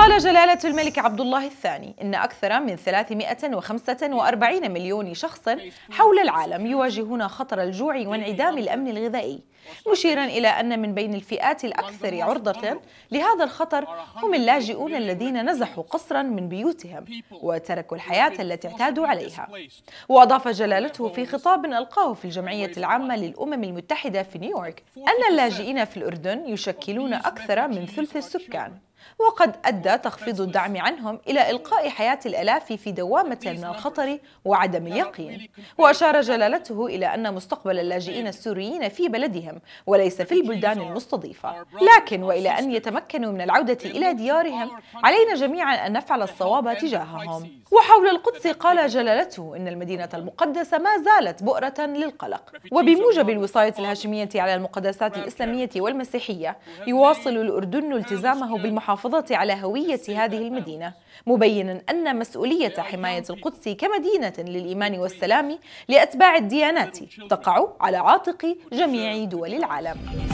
قال جلالة الملك عبد الله الثاني إن أكثر من 345 مليون شخص حول العالم يواجهون خطر الجوع وانعدام الأمن الغذائي مشيرا إلى أن من بين الفئات الأكثر عرضة لهذا الخطر هم اللاجئون الذين نزحوا قصرا من بيوتهم وتركوا الحياة التي اعتادوا عليها وأضاف جلالته في خطاب ألقاه في الجمعية العامة للأمم المتحدة في نيويورك أن اللاجئين في الأردن يشكلون أكثر من ثلث السكان وقد أدى تخفيض الدعم عنهم إلى إلقاء حياة الألاف في دوامة من الخطر وعدم اليقين وأشار جلالته إلى أن مستقبل اللاجئين السوريين في بلدهم وليس في البلدان المستضيفة لكن وإلى أن يتمكنوا من العودة إلى ديارهم علينا جميعا أن نفعل الصواب تجاههم وحول القدس قال جلالته إن المدينة المقدسة ما زالت بؤرة للقلق وبموجب الوصاية الهاشمية على المقدسات الإسلامية والمسيحية يواصل الأردن التزامه بالمحافظة على هوية هوية هذه المدينة مبينا أن مسؤولية حماية القدس كمدينة للإيمان والسلام لأتباع الديانات تقع على عاتق جميع دول العالم